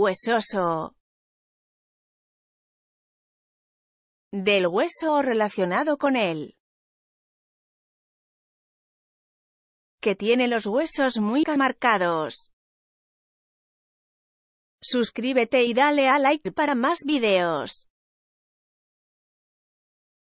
huesoso del hueso o relacionado con él. Que tiene los huesos muy marcados. Suscríbete y dale a like para más videos.